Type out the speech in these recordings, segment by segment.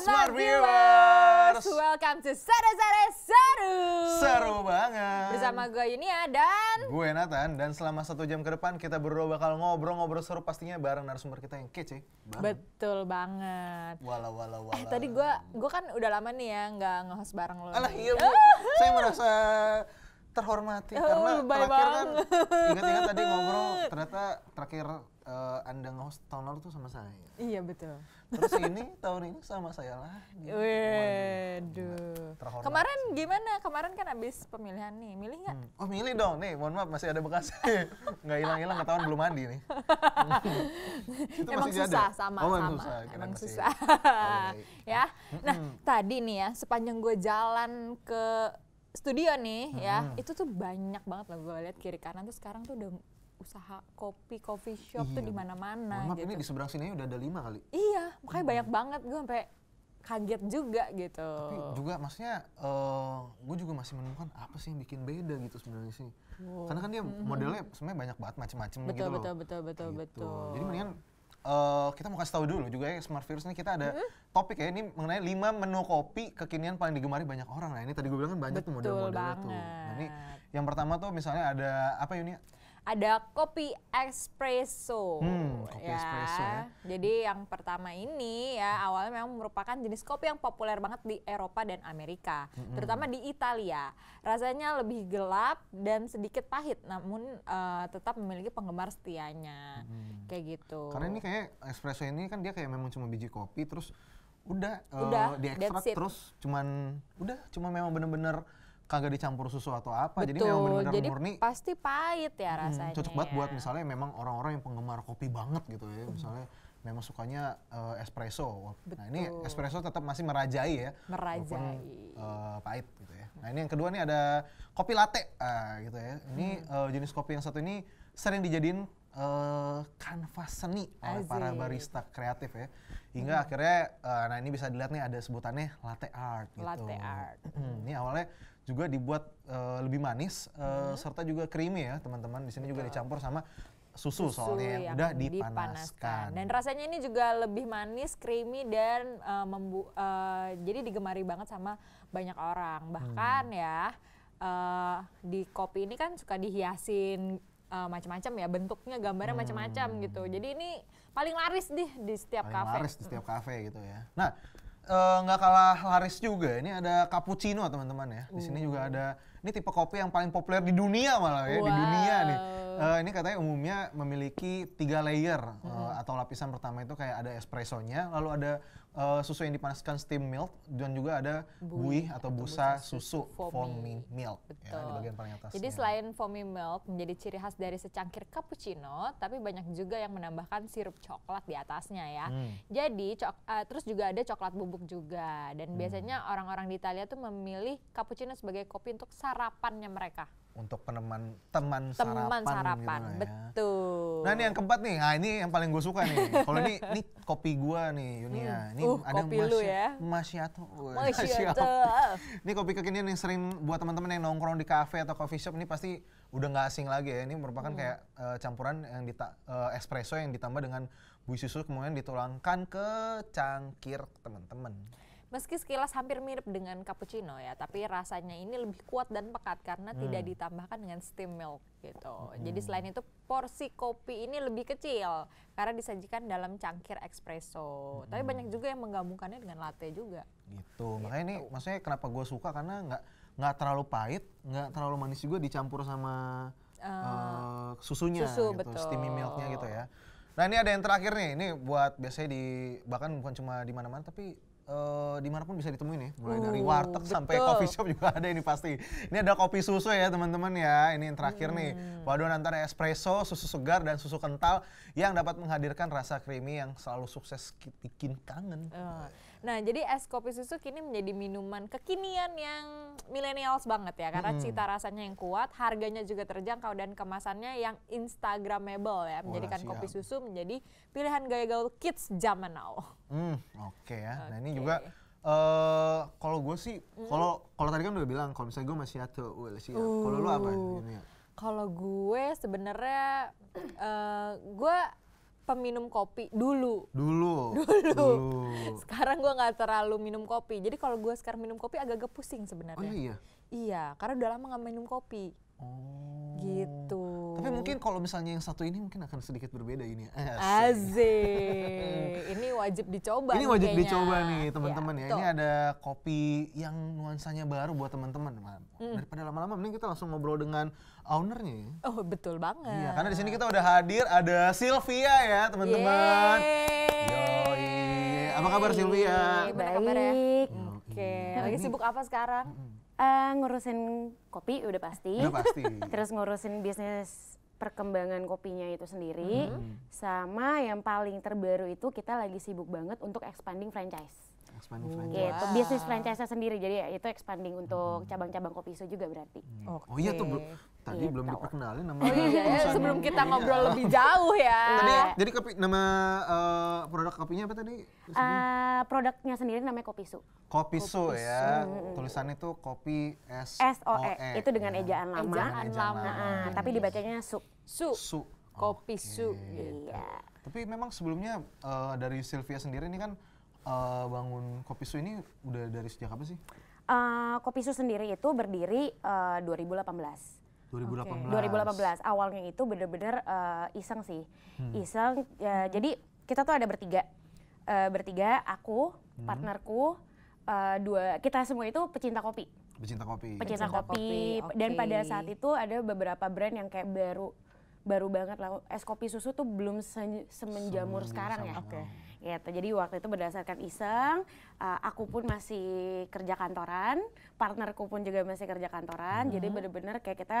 Smart Viewers. Welcome to Sare Sare Seru. Seru banget. Bersama gue Yunia dan gue Nathan dan selama satu jam ke depan kita berdua bakal ngobrol-ngobrol seru pastinya bareng narasumber kita yang kece. Betul banget. Wala wala eh, wala. Eh tadi gue gue kan udah lama nih ya nggak nge-host bareng lo. Alah iya bu. Saya merasa terhormati oh, karena terakhir kan bang. kan ingat-ingat tadi ngobrol ternyata terakhir uh, anda nge tahun lalu tuh sama saya. Iya betul. Terus ini tahun ini sama saya lah. Waduh. Kemarin gimana? Kemarin kan abis pemilihan nih, milih nggak? Hmm. Oh milih dong nih, mohon maaf masih ada bekasnya. nggak hilang-hilang ketahuan belum mandi nih. Itu Emang susah ada. sama oh, sama. Susah. Emang masih... susah. ya. Hmm. Nah, tadi nih ya, sepanjang gue jalan ke studio nih hmm. ya itu tuh banyak banget lah gue lihat kiri kanan tuh sekarang tuh udah usaha kopi coffee shop iya. tuh di mana-mana gitu. ini di seberang sini udah ada lima kali iya makanya hmm. banyak banget gue sampai kaget juga gitu tapi juga maksudnya uh, eh, gue juga masih menemukan apa sih yang bikin beda gitu sebenarnya sih wow. karena kan dia modelnya sebenarnya banyak banget macam-macam gitu betul, loh betul betul betul gitu. betul jadi mendingan uh, kita mau kasih tahu dulu juga ya Smart Virus ini kita ada hmm? topik ya ini mengenai lima menu kopi kekinian paling digemari banyak orang. Nah, ini tadi gue bilang kan banyak Betul tuh model itu tuh. Nah, ini yang pertama tuh misalnya ada apa ya ini? ada kopi espresso. Hmm, kopi ya. espresso ya. Jadi yang pertama ini ya awalnya memang merupakan jenis kopi yang populer banget di Eropa dan Amerika, hmm. terutama di Italia. Rasanya lebih gelap dan sedikit pahit, namun uh, tetap memiliki penggemar setianya. Hmm. Kayak gitu. Karena ini kayak espresso ini kan dia kayak memang cuma biji kopi terus udah, eh, udah uh, diekstrak terus cuman udah cuma memang bener-bener kagak dicampur susu atau apa Betul. jadi memang benar-benar jadi murni pasti pahit ya hmm, rasanya hmm, cocok banget buat misalnya memang orang-orang yang penggemar kopi banget gitu ya misalnya memang sukanya uh, espresso Betul. nah ini espresso tetap masih merajai ya merajai walaupun, uh, pahit gitu ya nah ini yang kedua nih ada kopi latte uh, gitu ya ini hmm. uh, jenis kopi yang satu ini sering dijadiin uh, kanvas seni oleh Azik. para barista kreatif ya. Hingga hmm. akhirnya, uh, nah ini bisa dilihat nih ada sebutannya latte art gitu. Latte art. Hmm, ini awalnya juga dibuat uh, lebih manis uh, hmm. serta juga creamy ya teman-teman. Di sini juga dicampur sama susu, susu soalnya yang, yang udah dipanaskan. dipanaskan. Dan rasanya ini juga lebih manis, creamy dan uh, uh, jadi digemari banget sama banyak orang. Hmm. Bahkan hmm. ya uh, di kopi ini kan suka dihiasin uh, macam-macam ya bentuknya gambarnya hmm. macam-macam gitu jadi ini paling laris deh di setiap paling kafe laris di setiap hmm. kafe gitu ya nah Eh, nggak uh, kalah laris juga. Ini ada cappuccino teman-teman ya. Di sini uh. juga ada ini tipe kopi yang paling populer di dunia malah ya, wow. di dunia nih. Uh, ini katanya umumnya memiliki tiga layer eh, hmm. uh, atau lapisan pertama itu kayak ada espressonya, lalu ada uh, susu yang dipanaskan steam milk dan juga ada buih, buih atau busa, busa susu, susu foamy milk Betul. ya di bagian paling atas. Jadi selain foamy milk menjadi ciri khas dari secangkir cappuccino, tapi banyak juga yang menambahkan sirup coklat di atasnya ya. Hmm. Jadi cok uh, terus juga ada coklat bubuk juga dan hmm. biasanya orang-orang di Italia tuh memilih cappuccino sebagai kopi untuk sarapannya mereka untuk peneman teman, teman sarapan, gitu sarapan. Gitu betul. Nah ini yang keempat nih, nah ini yang paling gue suka nih. Kalau ini ini kopi gue nih, Yunia. Hmm. Ini uh, ada kopi mas, lu ya. Masiato. ini kopi kekinian yang sering buat teman-teman yang nongkrong di kafe atau coffee shop ini pasti udah nggak asing lagi ya. Ini merupakan hmm. kayak uh, campuran yang dita uh, espresso yang ditambah dengan buih susu kemudian ditulangkan ke cangkir teman-teman. Meski sekilas hampir mirip dengan cappuccino ya, tapi rasanya ini lebih kuat dan pekat karena hmm. tidak ditambahkan dengan steam milk gitu. Hmm. Jadi selain itu porsi kopi ini lebih kecil karena disajikan dalam cangkir espresso. Hmm. Tapi banyak juga yang menggabungkannya dengan latte juga. Gitu. gitu. Makanya ini maksudnya kenapa gue suka karena nggak nggak terlalu pahit, nggak terlalu manis juga dicampur sama uh, uh, susunya susu, gitu, betul. steamy milknya gitu ya. Nah ini ada yang terakhir nih, ini buat biasanya di bahkan bukan cuma di mana-mana tapi uh, dimanapun bisa ditemuin ya, mulai uh, dari warteg betul. sampai coffee shop juga ada ini pasti. Ini ada kopi susu ya teman-teman ya, ini yang terakhir hmm. nih. Paduan antara espresso, susu segar dan susu kental yang dapat menghadirkan rasa creamy yang selalu sukses bikin kangen. Uh. Nah, jadi es kopi susu kini menjadi minuman kekinian yang millennials banget ya karena hmm. cita rasanya yang kuat, harganya juga terjangkau dan kemasannya yang instagramable ya, menjadikan Wah, kopi susu menjadi pilihan gaya gaul kids zaman now. Hmm, oke okay ya. Okay. Nah, ini juga Uh, kalau gue sih, hmm. kalau hmm. kalau tadi kan udah bilang kalau misalnya gue masih atau well, sih. Kalau lu apa? Uh, kalau gue sebenarnya uh, eh, gue peminum kopi dulu. Dulu. Dulu. dulu. Sekarang gue nggak terlalu minum kopi. Jadi kalau gue sekarang minum kopi agak-agak pusing sebenarnya. Oh iya. Iya, karena udah lama nggak minum kopi. Oh. Gitu. Tapi oh. mungkin kalau misalnya yang satu ini mungkin akan sedikit berbeda ini. Asik. ini wajib dicoba. Ini wajib kayaknya. dicoba nih ya, teman-teman ya. ya. Ini ada kopi yang nuansanya baru buat teman-teman. Hmm. Daripada lama-lama mending kita langsung ngobrol dengan ownernya. Ya. Oh, betul banget. Iya, karena di sini kita udah hadir ada Sylvia ya, teman-teman. Yoi. Apa kabar Sylvia? Gimana kabar ya? Oke, lagi sibuk apa sekarang? Uh, ngurusin kopi udah pasti. Udah pasti. Terus ngurusin bisnis perkembangan kopinya itu sendiri. Hmm. Sama yang paling terbaru itu kita lagi sibuk banget untuk expanding franchise. Expanding gitu. franchise. Gitu, wow. bisnis franchise sendiri. Jadi ya itu expanding untuk mm-hmm. cabang-cabang kopi itu juga berarti. Hmm. Okay. Oh iya tuh Tadi ya, belum tahu. diperkenalin nama oh, iya, iya. iya. sebelum kita ya. ngobrol lebih jauh ya. Tadi, jadi kopi nama uh, produk kopinya apa tadi? Uh, produknya sendiri namanya Kopisu. Kopisu, ya. kopi ya. Su. Tulisannya itu kopi S O E. Itu dengan iya. ejaan lama. Ejaan, ejaan lama. lama. Nah, iya, tapi dibacanya su. Su. su. Kopi su. Gitu. Iya. Tapi memang sebelumnya uh, dari Sylvia sendiri ini kan uh, bangun Kopisu ini udah dari sejak apa sih? Uh, Su sendiri itu berdiri uh, 2018. 2018. 2018. Awalnya itu bener-bener uh, iseng sih. Hmm. Iseng uh, jadi kita tuh ada bertiga. Uh, bertiga aku, hmm. partnerku, uh, dua kita semua itu pecinta kopi. Pecinta kopi. Pecinta, pecinta kopi. kopi. Okay. Dan pada saat itu ada beberapa brand yang kayak baru baru banget lah es kopi susu tuh belum se semenjamur Semen sekarang ya. Oke. Okay gitu jadi waktu itu berdasarkan iseng uh, aku pun masih kerja kantoran partnerku pun juga masih kerja kantoran hmm. jadi benar-benar kayak kita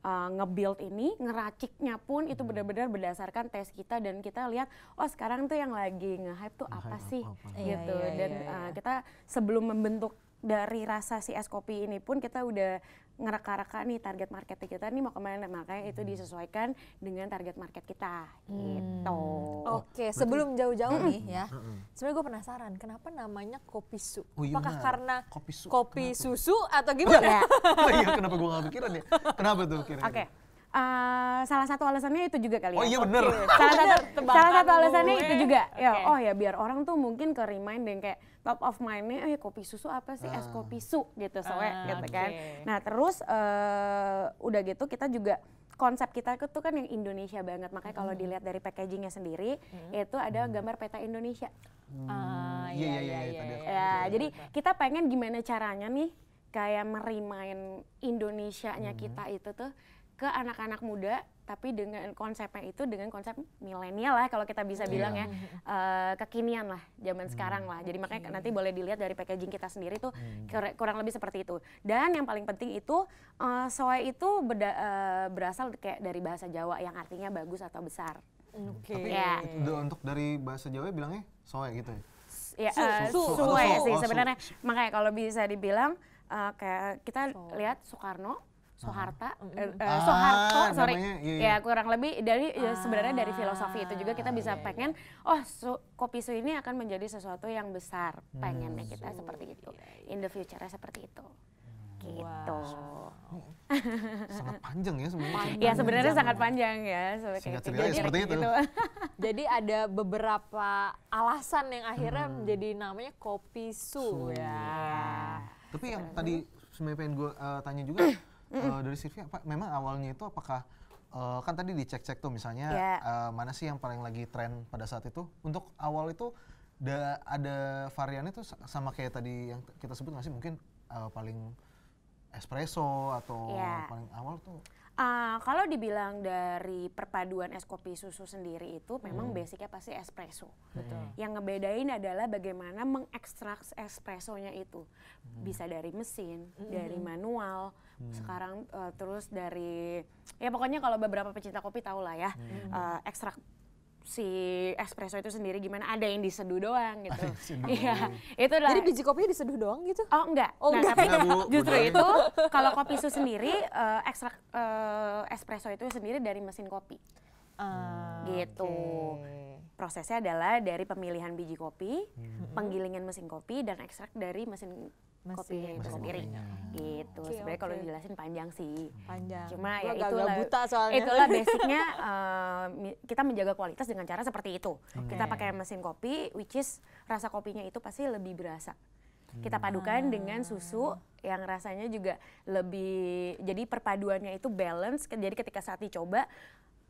uh, nge-build ini, ngeraciknya pun itu hmm. benar-benar berdasarkan tes kita dan kita lihat oh sekarang tuh yang lagi nge-hype tuh nge apa sih apa, apa. gitu. Iya, iya, dan iya, iya. Uh, kita sebelum membentuk dari rasa si es kopi ini pun kita udah ngereka-reka nih target market kita nih mau kemana makanya itu hmm. disesuaikan dengan target market kita gitu. hmm. gitu. Oke, okay, sebelum jauh-jauh mm nih ya. Mm Sebenarnya gue penasaran kenapa namanya kopi su? Oh, iya Apakah karena kopi, su kopi susu atau gimana? Oh, iya. kenapa gue gak pikiran ya? Kenapa tuh kira-kira? Oke. Okay Uh, salah satu alasannya itu juga kali ya. Oh iya bener. Okay. salah satu iya, salah satu alasannya gue. Eh. itu juga. Okay. Ya, oh ya biar orang tuh mungkin ke remind yang kayak top of mind eh kopi susu apa sih? Uh. Es ah. kopi su gitu ah, soe uh, gitu okay. kan. Nah, terus uh, udah gitu kita juga konsep kita itu kan yang Indonesia banget. Makanya kalau hmm. dilihat dari packagingnya sendiri, hmm. itu ada hmm. gambar peta Indonesia. Hmm. Ah, iya iya iya. iya, iya ya, jadi kita pengen gimana caranya nih kayak merimain Indonesia-nya hmm. kita itu tuh ke anak-anak muda tapi dengan konsepnya itu dengan konsep milenial lah kalau kita bisa bilang iya. ya uh, kekinian lah zaman hmm. sekarang lah jadi makanya nanti boleh dilihat dari packaging kita sendiri tuh hmm. kurang lebih seperti itu dan yang paling penting itu uh, eh, soe itu beda, uh, berasal kayak dari bahasa Jawa yang artinya bagus atau besar Oke. Okay. Ya. Yeah. Untuk dari bahasa Jawa bilangnya soe gitu ya. Ya, uh, su, su, su, su, su, su, su, su, su, su, su, su, Soeharta, uh, Soeharto, ah, sorry, namanya, iya, iya, ya kurang lebih dari ya, ah, sebenarnya dari filosofi itu juga kita bisa ah, iya, iya, pengen, oh su, kopi su ini akan menjadi sesuatu yang besar, hmm. pengennya kita seperti itu, in the future seperti itu, gitu. Wow. sangat panjang ya sebenarnya. Ya sebenarnya sangat panjang ya. sebenarnya jadi, ya seperti gitu. itu. jadi ada beberapa alasan yang akhirnya hmm. menjadi namanya kopi su, su ya. ya. Tapi yang tadi sebenarnya pengen gue uh, tanya juga Mm hmm Uh, dari CV apa? memang awalnya itu apakah uh, kan tadi dicek-cek tuh misalnya yeah. Ya. uh, mana sih yang paling lagi tren pada saat itu? Untuk awal itu da ada variannya tuh sama kayak tadi yang kita sebut nggak sih mungkin uh, paling espresso atau yeah. paling awal tuh Uh, kalau dibilang dari perpaduan es kopi susu sendiri itu hmm. memang basicnya pasti espresso. Betul. Yang ngebedain adalah bagaimana mengekstrak espressonya itu. Hmm. Bisa dari mesin, hmm. dari hmm. manual, hmm. sekarang uh, terus dari ya pokoknya kalau beberapa pecinta kopi tahu lah ya, hmm. uh, ekstrak si espresso itu sendiri gimana ada yang diseduh doang gitu iya itu lah jadi biji kopinya diseduh doang gitu oh enggak oh nah, enggak justru itu kalau kopi susu sendiri uh, ekstrak uh, espresso itu sendiri dari mesin kopi Hmm. gitu okay. prosesnya adalah dari pemilihan biji kopi hmm. penggilingan mesin kopi dan ekstrak dari mesin kopinya itu sendiri gitu okay, sebenarnya okay. kalau dijelasin panjang sih panjang cuma Lo ya gak itulah buta soalnya. itulah basicnya uh, kita menjaga kualitas dengan cara seperti itu okay. kita pakai mesin kopi which is rasa kopinya itu pasti lebih berasa kita hmm. padukan hmm. dengan susu yang rasanya juga lebih jadi perpaduannya itu balance jadi ketika saat dicoba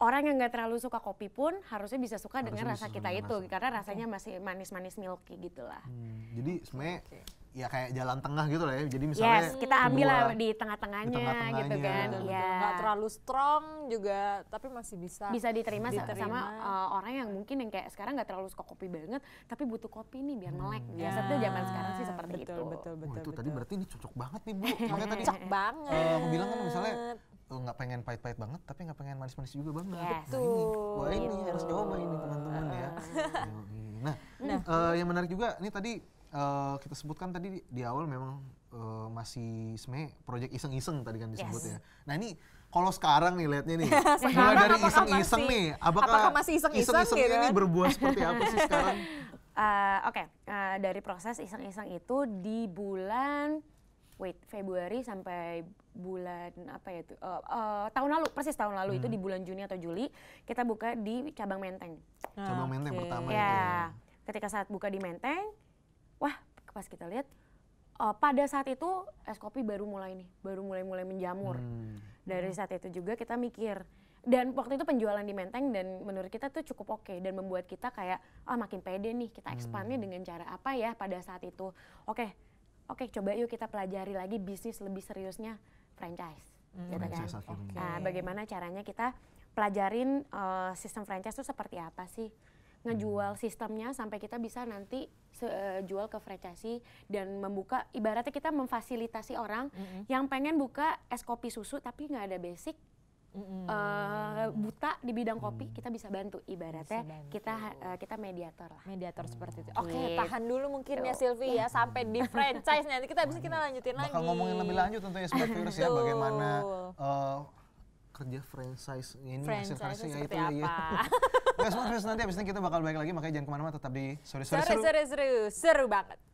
orang yang nggak terlalu suka kopi pun harusnya bisa suka harusnya dengan bisa rasa kita itu rasa. karena rasanya masih manis-manis milky gitulah hmm, jadi sebenarnya okay ya kayak jalan tengah gitu lah ya. Jadi misalnya yes, kita ambil lah di tengah-tengahnya tengah, gitu kan. Iya. ya. terlalu strong juga tapi masih bisa bisa diterima, diterima. sama uh, orang yang mungkin yang kayak sekarang nggak terlalu suka kopi banget tapi butuh kopi nih biar melek. Hmm. Ya. Biasanya zaman sekarang sih seperti betul, itu. Betul betul Oh, itu betul. tadi berarti ini cocok banget nih Bu. Makanya tadi cocok banget. Uh, bilang kan misalnya eh, nggak pengen pahit-pahit banget tapi nggak pengen manis-manis juga banget. Yes. Nah, ini, wah ini gitu. harus coba ini teman-teman ya. Nah, nah. Uh, yang menarik juga ini tadi uh, kita sebutkan tadi di, awal memang uh, masih sebenarnya proyek iseng-iseng tadi kan disebut yes. ya. Nah ini kalau sekarang nih lihatnya nih, mulai dari iseng-iseng nih, apakah, apakah masih iseng-iseng iseng ini gitu? berbuah seperti apa sih sekarang? Uh, Oke, okay. uh, dari proses iseng-iseng itu di bulan wait Februari sampai bulan apa ya itu uh, uh, tahun lalu persis tahun lalu hmm. itu di bulan Juni atau Juli kita buka di cabang Menteng. Cabang Menteng pertama yeah. itu. Ya, ya. Ketika saat buka di Menteng, pas kita lihat uh, pada saat itu es kopi baru mulai nih, baru mulai-mulai menjamur. Hmm. Dari saat itu juga kita mikir dan waktu itu penjualan di Menteng dan menurut kita tuh cukup oke okay dan membuat kita kayak ah oh, makin pede nih kita hmm. expandnya hmm. dengan cara apa ya pada saat itu. Oke. Okay, oke okay, coba yuk kita pelajari lagi bisnis lebih seriusnya franchise. Hmm. Gitu kan? franchise kan? Okay. Nah, bagaimana caranya kita pelajarin uh, sistem franchise itu seperti apa sih? ngejual sistemnya sampai kita bisa nanti eh, jual ke franchise dan membuka ibaratnya kita memfasilitasi orang mm-hmm. yang pengen buka es kopi susu tapi nggak ada basic mm-hmm. uh, buta di bidang kopi mm. kita bisa bantu ibaratnya bisa bantu. kita uh, kita mediator lah mediator mm. seperti itu gitu. oke okay, tahan dulu mungkin ya Silvi ya sampai di franchise nanti kita bisa kita lanjutin Bakal lagi kalau ngomongin lebih lanjut tentang ya ya bagaimana uh, kerja ya, ya. franchise ini franchise hasil franchise ya itu apa? ya. Guys, terus nanti abis ini kita bakal balik lagi makanya jangan kemana-mana tetap di sorry sorry seru seru seru, seru banget.